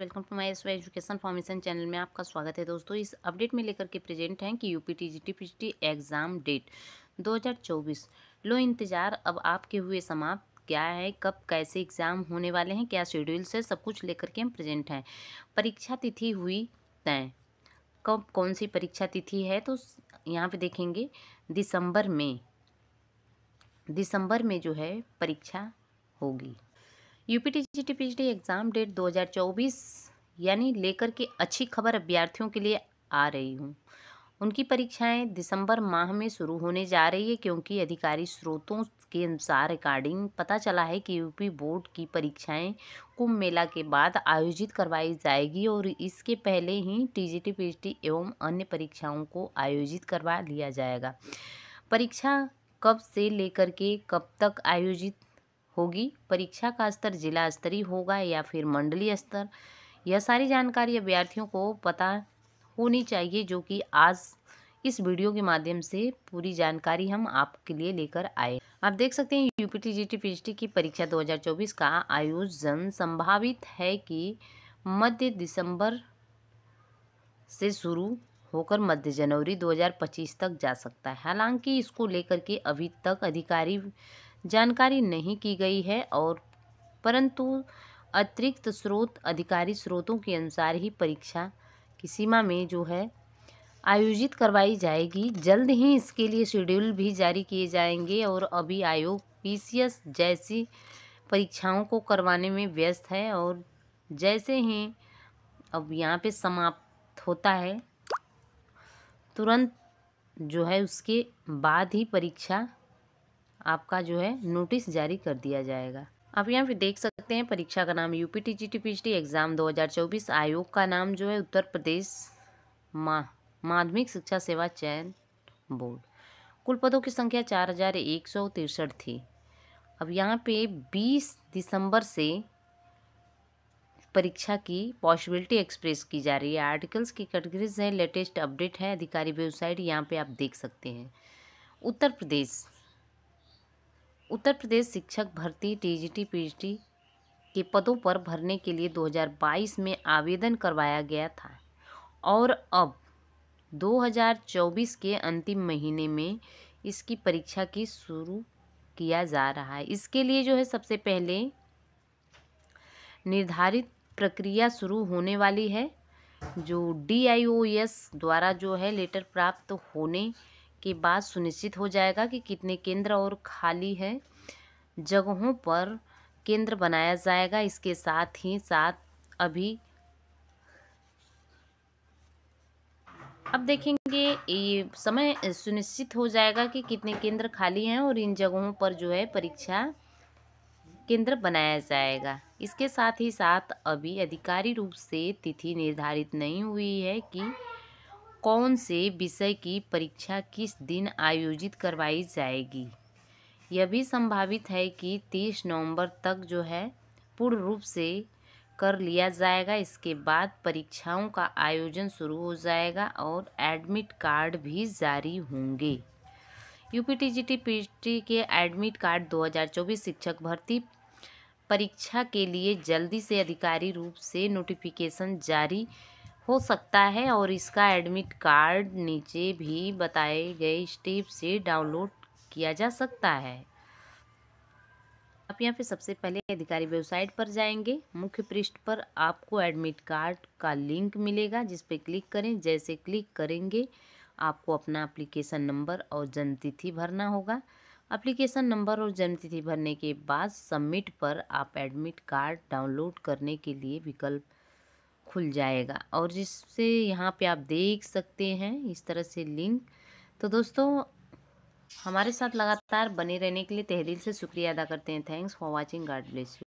welcome to my S Y education formation channel में आपका स्वागत है दोस्तों इस अपडेट में लेकर के प्रेजेंट हैं कि UP G T exam date 2024 लो इंतज़ार अब आपके हुए समाप्त क्या है कब कैसे एग्ज़ाम होने वाले हैं क्या शेड्यूल से सब कुछ लेकर के हम प्रेजेंट हैं परीक्षा तिथि हुई तय कब कौन सी परीक्षा तिथि है तो यहाँ पर देखेंगे दिसंबर में दिसंबर में जो है परीक्षा होगी यूपीटीजीटी पीएचडी एग्ज़ाम डेट 2024 यानी लेकर के अच्छी खबर अभ्यर्थियों के लिए आ रही हूँ उनकी परीक्षाएं दिसंबर माह में शुरू होने जा रही है क्योंकि अधिकारी स्रोतों के अनुसार रिकॉर्डिंग पता चला है कि यूपी बोर्ड की परीक्षाएं कुंभ मेला के बाद आयोजित करवाई जाएगी और इसके पहले ही टीजीटी पीएचडी एवं अन्य परीक्षाओं को आयोजित करवा लिया जाएगा परीक्षा कब से लेकर के कब तक आयोजित होगी परीक्षा का स्तर जिला स्तरीय होगा या फिर मंडलीय स्तर यह सारी जानकारी अभ्यर्थियों को पता होनी चाहिए जो कि आज इस वीडियो के माध्यम से पूरी जानकारी हम आपके लिए लेकर आए आप देख सकते हैं UPT P T G T P की परीक्षा 2024 का आयोजन संभावित है कि मध्य दिसंबर से शुरू होकर मध्य जनवरी 2025 तक जा सकता है हालांकि इसको लेकर के अभी तक अधिकारी जानकारी नहीं की गई है और परंतु अतिरिक्त स्रोत अधिकारी स्रोतों के अनुसार ही परीक्षा की सीमा में जो है आयोजित करवाई जाएगी जल्द ही इसके लिए शेड्यूल भी जारी किए जाएंगे और अभी आयोग पी जैसी परीक्षाओं को करवाने में व्यस्त है और जैसे ही अब यहाँ पे समाप्त होता है तुरंत जो है उसके बाद ही परीक्षा आपका जो है नोटिस जारी कर दिया जाएगा आप यहाँ पे देख सकते हैं परीक्षा का नाम UP T G T P T exam 2024 आयोग का नाम जो है उत्तर प्रदेश मा माध्यमिक शिक्षा सेवा चयन बोर्ड कुल पदों की संख्या चार हजार एक सौ तिरसठ थी अब यहाँ पे बीस दिसंबर से परीक्षा की पॉसिबिलिटी एक्सप्रेस की जा रही है आर्टिकल्स की कैटेगरीज हैं लेटेस्ट अपडेट है अधिकारी वेबसाइट यहाँ पे आप देख सकते हैं उत्तर प्रदेश उत्तर प्रदेश शिक्षक भर्ती टीजीटी पीजीटी के पदों पर भरने के लिए 2022 में आवेदन करवाया गया था और अब 2024 के अंतिम महीने में इसकी परीक्षा की शुरू किया जा रहा है इसके लिए जो है सबसे पहले निर्धारित प्रक्रिया शुरू होने वाली है जो डी द्वारा जो है लेटर प्राप्त होने के बाद सुनिश्चित हो जाएगा कि कितने केंद्र और खाली है जगहों पर केंद्र बनाया जाएगा इसके साथ ही साथ अभी अब देखेंगे ये समय सुनिश्चित हो जाएगा कि कितने केंद्र खाली हैं और इन जगहों पर जो है परीक्षा केंद्र बनाया जाएगा इसके साथ ही साथ अभी अधिकारी रूप से तिथि निर्धारित नहीं हुई है कि कौन से विषय की परीक्षा किस दिन आयोजित करवाई जाएगी यह भी संभावित है कि तीस नवंबर तक जो है पूर्ण रूप से कर लिया जाएगा इसके बाद परीक्षाओं का आयोजन शुरू हो जाएगा और एडमिट कार्ड भी जारी होंगे यूपीटीजीटी पीटी के एडमिट कार्ड 2024 शिक्षक भर्ती परीक्षा के लिए जल्दी से अधिकारी रूप से नोटिफिकेशन जारी हो सकता है और इसका एडमिट कार्ड नीचे भी बताए गए स्टेप से डाउनलोड किया जा सकता है आप यहाँ पे सबसे पहले अधिकारी वेबसाइट पर जाएंगे मुख्य पृष्ठ पर आपको एडमिट कार्ड का लिंक मिलेगा जिस पे क्लिक करें जैसे क्लिक करेंगे आपको अपना एप्लीकेशन नंबर और जन्मतिथि भरना होगा एप्लीकेशन नंबर और जन्मतिथि भरने के बाद सबमिट पर आप एडमिट कार्ड डाउनलोड करने के लिए विकल्प खुल जाएगा और जिससे यहाँ पे आप देख सकते हैं इस तरह से लिंक तो दोस्तों हमारे साथ लगातार बने रहने के लिए तहदील से शुक्रिया अदा करते हैं thanks for watching god bless you